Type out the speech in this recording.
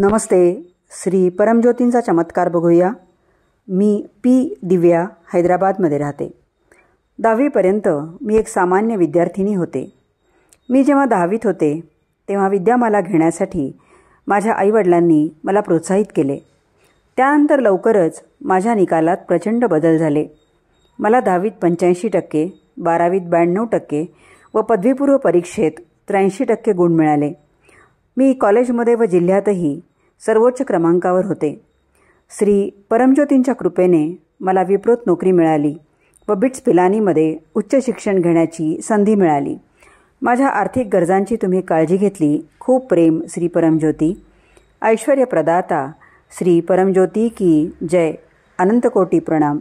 नमस्ते श्री परमज्योतींचा चमत्कार बघूया मी पी दिव्या हैदराबादमध्ये राहते दहावीपर्यंत मी एक सामान्य विद्यार्थिनी होते मी जेव्हा दहावीत होते तेव्हा विद्या मला घेण्यासाठी माझ्या आईवडिलांनी मला प्रोत्साहित केले त्यानंतर लवकरच माझ्या निकालात प्रचंड बदल झाले मला दहावीत पंच्याऐंशी टक्के बारावीत ब्याण्णव टक्के व पदवीपूर्व परीक्षेत त्र्याऐंशी टक्के गुण मिळाले मी कॉलेजमध्ये व जिल्ह्यातही सर्वोच्च क्रमांकावर होते श्री परमज्योतींच्या कृपेने मला विप्रोत नोकरी मिळाली व बिट्स पिलानीमध्ये उच्च शिक्षण घेण्याची संधी मिळाली माझ्या आर्थिक गरजांची तुम्ही काळजी घेतली खूप प्रेम श्री परमज्योती प्रदाता श्री परमज्योती की जय अनंतकोटी प्रणाम